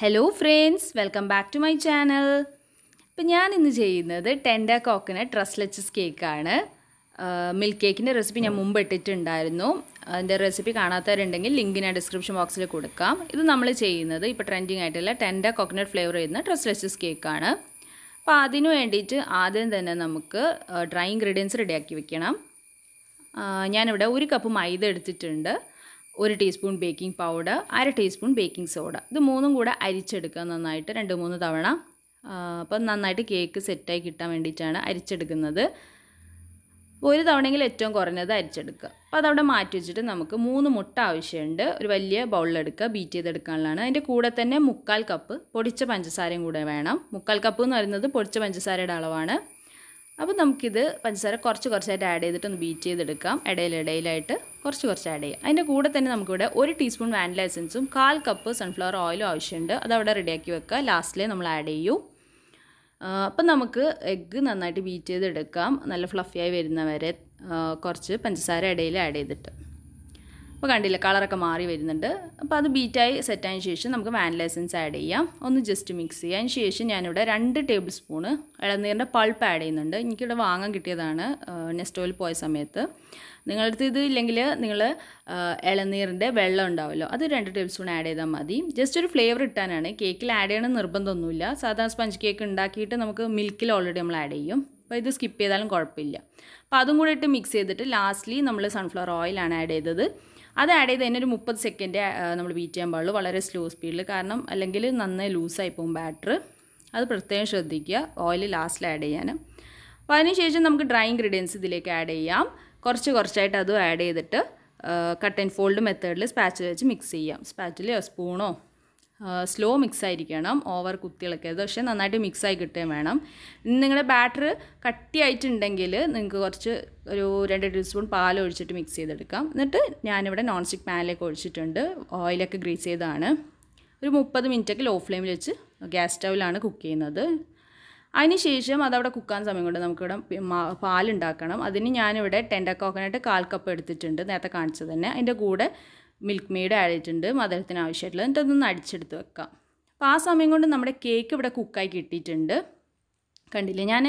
hello friends welcome back to my channel ഇപ്പം ഞാൻ ഇന്ന് ചെയ്യുന്നത് ടെൻഡ കോക്കനട്ട് ട്രസ്ലച്ചസ് കേക്കാണ് മിൽക്ക് കേക്കിൻ്റെ റെസിപ്പി ഞാൻ മുമ്പ് ഇട്ടിട്ടുണ്ടായിരുന്നു അതിൻ്റെ റെസിപ്പി കാണാത്തവരുണ്ടെങ്കിൽ ലിങ്ക് ഞാൻ ഡിസ്ക്രിപ്ഷൻ ബോക്സിൽ കൊടുക്കാം ഇത് നമ്മൾ ചെയ്യുന്നത് ഇപ്പോൾ ട്രെൻഡിങ് ആയിട്ടുള്ള ടെൻഡ കോക്കനട്ട് ഫ്ലേവർ ചെയ്യുന്ന ട്രസ്ലച്ചസ് കേക്കാണ് അപ്പോൾ അതിനു വേണ്ടിയിട്ട് ആദ്യം തന്നെ നമുക്ക് ഡ്രൈ ഇൻഗ്രീഡിയൻസ് റെഡിയാക്കി വെക്കണം ഞാനിവിടെ ഒരു കപ്പ് മൈദ എടുത്തിട്ടുണ്ട് ഒരു ടീസ്പൂൺ ബേക്കിംഗ് പൗഡർ അര ടീസ്പൂൺ ബേക്കിംഗ് സോഡ ഇത് മൂന്നും കൂടെ അരിച്ചെടുക്കുക നന്നായിട്ട് രണ്ട് മൂന്ന് തവണ അപ്പം നന്നായിട്ട് കേക്ക് സെറ്റായി കിട്ടാൻ വേണ്ടിയിട്ടാണ് അരിച്ചെടുക്കുന്നത് ഒരു തവണയെങ്കിൽ ഏറ്റവും കുറഞ്ഞത് അരിച്ചെടുക്കുക അപ്പോൾ അതവിടെ മാറ്റി വെച്ചിട്ട് നമുക്ക് മൂന്ന് മുട്ട ആവശ്യമുണ്ട് ഒരു വലിയ ബൗളിലെടുക്കുക ബീറ്റ് ചെയ്തെടുക്കാനുള്ളതാണ് അതിൻ്റെ കൂടെ തന്നെ മുക്കാൽ കപ്പ് പൊടിച്ച പഞ്ചസാരയും കൂടെ വേണം മുക്കാൽ കപ്പ് എന്ന് പറയുന്നത് പൊടിച്ച പഞ്ചസാരയുടെ അളവാണ് അപ്പോൾ നമുക്കിത് പഞ്ചസാര കുറച്ച് കുറച്ചായിട്ട് ആഡ് ചെയ്തിട്ട് ഒന്ന് ബീറ്റ് ചെയ്തെടുക്കാം ഇടയിലിടയിലായിട്ട് കുറച്ച് കുറച്ച് ആഡ് ചെയ്യുക അതിൻ്റെ കൂടെ തന്നെ നമുക്കിവിടെ ഒരു ടീസ്പൂൺ വാനില എസൻസും കാൽ കപ്പ് സൺഫ്ലവർ ഓയിലും ആവശ്യമുണ്ട് അതവിടെ റെഡിയാക്കി വെക്കുക ലാസ്റ്റിലേ നമ്മൾ ആഡ് ചെയ്യൂ അപ്പം നമുക്ക് എഗ്ഗ് നന്നായിട്ട് ബീറ്റ് ചെയ്തെടുക്കാം നല്ല ഫ്ലഫിയായി വരുന്നവരെ കുറച്ച് പഞ്ചസാര ഇടയിൽ ആഡ് ചെയ്തിട്ട് അപ്പോൾ കണ്ടില്ല കളറൊക്കെ മാറി വരുന്നുണ്ട് അപ്പോൾ അത് ബീറ്റായി സെറ്റ് സെറ്റായതിന് ശേഷം നമുക്ക് വാനില എസൻസ് ആഡ് ചെയ്യാം ഒന്ന് ജസ്റ്റ് മിക്സ് ചെയ്യാം അതിന് ശേഷം ഞാനിവിടെ രണ്ട് ടേബിൾ സ്പൂണ് ഇളനീറിൻ്റെ പൾപ്പ് ആഡ് ചെയ്യുന്നുണ്ട് എനിക്കിവിടെ വാങ്ങാൻ കിട്ടിയതാണ് നെസ്റ്റോയിൽ പോയ സമയത്ത് അടുത്ത് ഇത് ഇല്ലെങ്കിൽ നിങ്ങൾ ഇളനീറിൻ്റെ വെള്ളം ഉണ്ടാവുമല്ലോ അത് രണ്ട് ടേബിൾ സ്പൂൺ ആഡ് ചെയ്താൽ മതി ജസ്റ്റ് ഒരു ഫ്ലേവർ ഇട്ടാനാണ് കേക്കിൽ ആഡ് ചെയ്യണം നിർബന്ധമൊന്നുമില്ല സാധാരണ സ്പഞ്ച് കേക്ക് ഉണ്ടാക്കിയിട്ട് നമുക്ക് മിൽക്കിൽ ഓൾറെഡി നമ്മൾ ആഡ് ചെയ്യും അപ്പോൾ ഇത് സ്കിപ്പ് ചെയ്താലും കുഴപ്പമില്ല അപ്പോൾ അതും കൂടെ ഇട്ട് മിക്സ് ചെയ്തിട്ട് ലാസ്റ്റ്ലി നമ്മൾ സൺഫ്ലവർ ഓയിലാണ് ആഡ് ചെയ്തത് അത് ആഡ് ചെയ്ത് തന്നെ ഒരു മുപ്പത് സെക്കൻഡ് നമ്മൾ ബീറ്റ് ചെയ്യാൻ പാടുള്ളൂ വളരെ സ്ലോ സ്പീഡിൽ കാരണം അല്ലെങ്കിൽ നന്നായി ലൂസായി പോകും ബാറ്റർ അത് പ്രത്യേകം ശ്രദ്ധിക്കുക ഓയിൽ ലാസ്റ്റിൽ ആഡ് ചെയ്യാൻ അപ്പോൾ അതിനുശേഷം നമുക്ക് ഡ്രൈ ഇൻഗ്രീഡിയൻസ് ഇതിലേക്ക് ആഡ് ചെയ്യാം കുറച്ച് കുറച്ചായിട്ട് അതും ആഡ് ചെയ്തിട്ട് കട്ട് ആൻഡ് ഫോൾഡ് മെത്തേഡിൽ സ്പാച്ചിൽ വെച്ച് മിക്സ് ചെയ്യാം സ്പാച്ചിലയോ സ്പൂണോ സ്ലോ മിക്സ് ആയിരിക്കണം ഓവർ കുത്തിളക്കരുത് പക്ഷേ നന്നായിട്ട് മിക്സ് ആയി കിട്ടുകയും വേണം നിങ്ങളുടെ ബാറ്റർ കട്ടിയായിട്ടുണ്ടെങ്കിൽ നിങ്ങൾക്ക് കുറച്ച് ഒരു രണ്ട് ടീസ്പൂൺ പാൽ ഒഴിച്ചിട്ട് മിക്സ് ചെയ്തെടുക്കാം എന്നിട്ട് ഞാനിവിടെ നോൺ സ്റ്റിക്ക് പാനിലേക്ക് ഒഴിച്ചിട്ടുണ്ട് ഓയിലൊക്കെ ഗ്രീസ് ചെയ്താണ് ഒരു മുപ്പത് മിനിറ്റൊക്കെ ലോ ഫ്ലെയിമിൽ വെച്ച് ഗ്യാസ് സ്റ്റൗവിലാണ് കുക്ക് ചെയ്യുന്നത് അതിനുശേഷം അതവിടെ കുക്കാൻ സമയം കൊണ്ട് നമുക്കിവിടെ പാലുണ്ടാക്കണം അതിന് ഞാനിവിടെ ടെൻഡ കോക്കനട്ട് കാൽ കപ്പ് എടുത്തിട്ടുണ്ട് നേരത്തെ കാണിച്ചത് തന്നെ അതിൻ്റെ കൂടെ മിൽക്ക് മെയ്ഡ് ആഡ് ചെയ്തിട്ടുണ്ട് മധുരത്തിന് ആവശ്യമായിട്ടുള്ളത് എന്നിട്ട് അതൊന്ന് അടിച്ചെടുത്ത് വെക്കാം അപ്പോൾ ആ സമയം കൊണ്ട് നമ്മുടെ കേക്ക് ഇവിടെ കുക്കായി കിട്ടിയിട്ടുണ്ട് കണ്ടില്ലേ ഞാൻ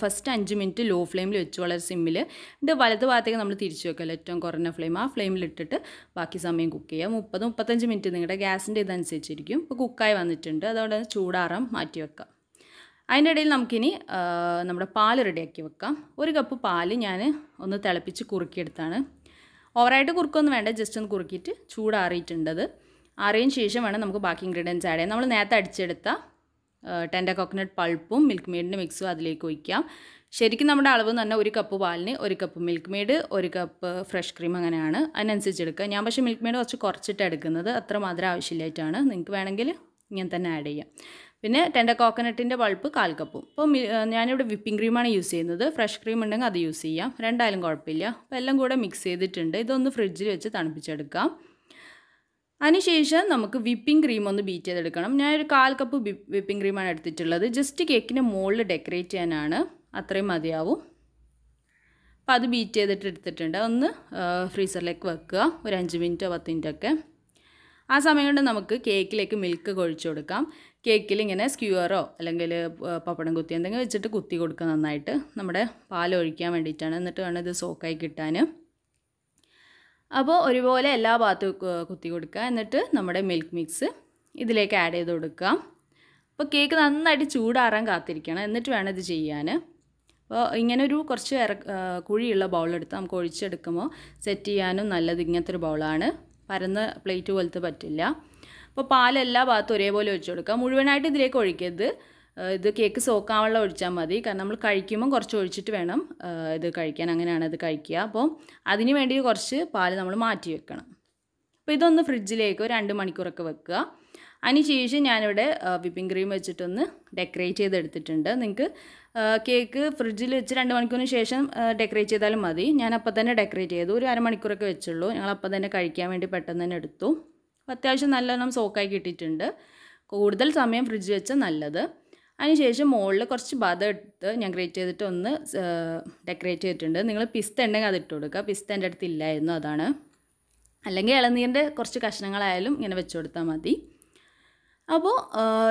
ഫസ്റ്റ് അഞ്ച് മിനിറ്റ് ലോ ഫ്ലെയിമിൽ വെച്ചു വളരെ സിമ്മിൽ എന്നിട്ട് വലത് ഭാഗത്തേക്ക് നമ്മൾ തിരിച്ചു വെക്കല്ലോ ഏറ്റവും കുറഞ്ഞ ഫ്ലെയിം ആ ഫ്ലെയിമിൽ ഇട്ടിട്ട് ബാക്കി സമയം കുക്ക് ചെയ്യാം മുപ്പത് മുപ്പത്തഞ്ച് മിനിറ്റ് നിങ്ങളുടെ ഗ്യാസിൻ്റെ ഇതനുസരിച്ചിരിക്കും ഇപ്പോൾ കുക്കായി വന്നിട്ടുണ്ട് അതുകൊണ്ട് ചൂടാറാം മാറ്റി വെക്കാം അതിൻ്റെ ഇടയിൽ നമുക്കിനി നമ്മുടെ പാൽ റെഡിയാക്കി വെക്കാം ഒരു കപ്പ് പാൽ ഞാൻ ഒന്ന് തിളപ്പിച്ച് കുറുക്കിയെടുത്താണ് ഓവറായിട്ട് കുറുക്കൊന്നും വേണ്ട ജസ്റ്റ് ഒന്ന് കുറുക്കിയിട്ട് ചൂടാറിയിട്ടുണ്ടത് ആറിയതിന് ശേഷം വേണം നമുക്ക് ബാക്കി ഇൻഗ്രീഡിയൻസ് ആഡ് ചെയ്യാം നമ്മൾ നേരത്തെ അടിച്ചെടുത്ത ടെൻഡ കോക്കനട്ട് പൾപ്പും മിൽക്ക് മെയ്ഡിൻ്റെ മിക്സും അതിലേക്ക് ഒഴിക്കാം ശരിക്കും നമ്മുടെ അളവ് എന്ന് പറഞ്ഞാൽ ഒരു കപ്പ് പാലിന് ഒരു കപ്പ് മിൽക്ക് മെയ്ഡ് ഒരു കപ്പ് ഫ്രഷ് ക്രീം അങ്ങനെയാണ് അതിനനുസരിച്ച് എടുക്കുക ഞാൻ പക്ഷേ മിൽക്ക് മെയ്ഡ് കുറച്ച് കുറച്ചിട്ട് എടുക്കുന്നത് അത്ര മാത്രം ആവശ്യമില്ലായിട്ടാണ് നിങ്ങൾക്ക് വേണമെങ്കിൽ ഇങ്ങനെ തന്നെ ആഡ് ചെയ്യാം പിന്നെ ടെൻഡർ കോക്കനട്ടിൻ്റെ പൾപ്പ് കാൽ കപ്പും അപ്പോൾ ഞാനിവിടെ വിപ്പിംഗ് ക്രീമാണ് യൂസ് ചെയ്യുന്നത് ഫ്രഷ് ക്രീം ഉണ്ടെങ്കിൽ അത് യൂസ് ചെയ്യാം രണ്ടായാലും കുഴപ്പമില്ല അപ്പോൾ എല്ലാം കൂടെ മിക്സ് ചെയ്തിട്ടുണ്ട് ഇതൊന്ന് ഫ്രിഡ്ജിൽ വെച്ച് തണുപ്പിച്ചെടുക്കാം അതിനുശേഷം നമുക്ക് വിപ്പിംഗ് ക്രീം ഒന്ന് ബീറ്റ് ചെയ്തെടുക്കണം ഞാനൊരു കാൽ കപ്പ് വിപ്പിംഗ് ക്രീമാണ് എടുത്തിട്ടുള്ളത് ജസ്റ്റ് കേക്കിൻ്റെ മുകളിൽ ഡെക്കറേറ്റ് ചെയ്യാനാണ് അത്രയും മതിയാവും അപ്പോൾ അത് ബീറ്റ് ചെയ്തിട്ട് എടുത്തിട്ടുണ്ട് ഒന്ന് ഫ്രീസറിലേക്ക് വെക്കുക ഒരു അഞ്ച് മിനിറ്റോ പത്ത് മിനിറ്റോ ഒക്കെ ആ സമയം കൊണ്ട് നമുക്ക് കേക്കിലേക്ക് മിൽക്ക് കൊഴിച്ചു കൊടുക്കാം കേക്കിൽ ഇങ്ങനെ സ്ക്യൂറോ അല്ലെങ്കിൽ പപ്പടം കുത്തി എന്തെങ്കിലും വെച്ചിട്ട് കുത്തി കൊടുക്കുക നന്നായിട്ട് നമ്മുടെ പാൽ ഒഴിക്കാൻ വേണ്ടിയിട്ടാണ് എന്നിട്ട് വേണം ഇത് സോക്കായി കിട്ടാൻ അപ്പോൾ ഒരുപോലെ എല്ലാ ഭാഗത്തും കുത്തി കൊടുക്കുക എന്നിട്ട് നമ്മുടെ മിൽക്ക് മിക്സ് ഇതിലേക്ക് ആഡ് ചെയ്ത് കൊടുക്കുക അപ്പോൾ കേക്ക് നന്നായിട്ട് ചൂടാറാൻ കാത്തിരിക്കണം എന്നിട്ട് വേണം ഇത് ചെയ്യാൻ അപ്പോൾ ഇങ്ങനൊരു കുറച്ച് ഇറ കുഴിയുള്ള ബൗളെടുത്ത് നമുക്ക് ഒഴിച്ചെടുക്കുമ്പോൾ സെറ്റ് ചെയ്യാനും നല്ലത് ഇങ്ങനത്തെ ഒരു ബൗളാണ് പരന്ന പ്ലേറ്റ് പോലത്തെ പറ്റില്ല അപ്പോൾ പാലെല്ലാ ഭാഗത്തും ഒരേപോലെ ഒഴിച്ചു കൊടുക്കുക മുഴുവനായിട്ട് ഇതിലേക്ക് ഒഴിക്കരുത് ഇത് കേക്ക് സോക്കാൻ വെള്ളം ഒഴിച്ചാൽ മതി കാരണം നമ്മൾ കഴിക്കുമ്പം കുറച്ച് ഒഴിച്ചിട്ട് വേണം ഇത് കഴിക്കാൻ അങ്ങനെയാണ് ഇത് കഴിക്കുക അപ്പോൾ അതിന് വേണ്ടി കുറച്ച് പാൽ നമ്മൾ മാറ്റി വെക്കണം അപ്പോൾ ഇതൊന്ന് ഫ്രിഡ്ജിലേക്ക് ഒരു രണ്ട് മണിക്കൂറൊക്കെ വെക്കുക അതിനുശേഷം ഞാനിവിടെ വിപ്പിംഗ് ക്രീം വെച്ചിട്ടൊന്ന് ഡെക്കറേറ്റ് ചെയ്തെടുത്തിട്ടുണ്ട് നിങ്ങൾക്ക് കേക്ക് ഫ്രിഡ്ജിൽ വെച്ച് രണ്ട് മണിക്കൂറിന് ശേഷം ഡെക്കറേറ്റ് ചെയ്താലും മതി ഞാൻ തന്നെ ഡെക്കറേറ്റ് ചെയ്തു ഒരു അരമണിക്കൂറൊക്കെ വെച്ചുള്ളൂ ഞങ്ങൾ തന്നെ കഴിക്കാൻ വേണ്ടി പെട്ടെന്ന് തന്നെ എടുത്തു അത്യാവശ്യം നല്ലോണം സോക്കായി കിട്ടിയിട്ടുണ്ട് കൂടുതൽ സമയം ഫ്രിഡ്ജ് വെച്ചാൽ നല്ലത് അതിനുശേഷം മുകളിൽ കുറച്ച് ബദം എടുത്ത് ഞാൻ ഗ്രേറ്റ് ചെയ്തിട്ട് ഒന്ന് ഡെക്കറേറ്റ് ചെയ്തിട്ടുണ്ട് നിങ്ങൾ പിസ്ത ഉണ്ടെങ്കിൽ അത് ഇട്ട് കൊടുക്കുക പിസ്ത എൻ്റെ അടുത്ത് ഇല്ലായിരുന്നു അതാണ് അല്ലെങ്കിൽ ഇളനീരിൻ്റെ കുറച്ച് കഷ്ണങ്ങളായാലും ഇങ്ങനെ വെച്ച് കൊടുത്താൽ മതി അപ്പോൾ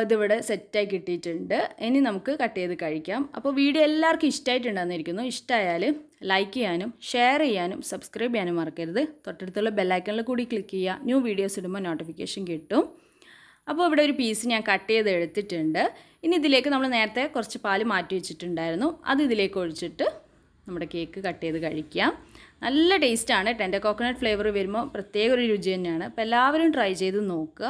ഇതിവിടെ സെറ്റായി കിട്ടിയിട്ടുണ്ട് ഇനി നമുക്ക് കട്ട് ചെയ്ത് കഴിക്കാം അപ്പോൾ വീഡിയോ എല്ലാവർക്കും ഇഷ്ടമായിട്ടുണ്ടെന്നിരിക്കുന്നു ഇഷ്ടമായാൽ ലൈക്ക് ചെയ്യാനും ഷെയർ ചെയ്യാനും സബ്സ്ക്രൈബ് ചെയ്യാനും മറക്കരുത് തൊട്ടടുത്തുള്ള ബെല്ലൈക്കണിൽ കൂടി ക്ലിക്ക് ചെയ്യുക ന്യൂ വീഡിയോസ് ഇടുമ്പോൾ നോട്ടിഫിക്കേഷൻ കിട്ടും അപ്പോൾ ഇവിടെ ഒരു പീസ് ഞാൻ കട്ട് ചെയ്ത് എടുത്തിട്ടുണ്ട് ഇനി ഇതിലേക്ക് നമ്മൾ നേരത്തെ കുറച്ച് പാൽ മാറ്റി വെച്ചിട്ടുണ്ടായിരുന്നു അത് ഇതിലേക്ക് ഒഴിച്ചിട്ട് നമ്മുടെ കേക്ക് കട്ട് ചെയ്ത് കഴിക്കാം നല്ല ടേസ്റ്റാണ് ടെൻ്റെ കോക്കനട്ട് ഫ്ലേവർ വരുമ്പോൾ പ്രത്യേക ഒരു രുചി തന്നെയാണ് അപ്പോൾ എല്ലാവരും ട്രൈ ചെയ്ത് നോക്കുക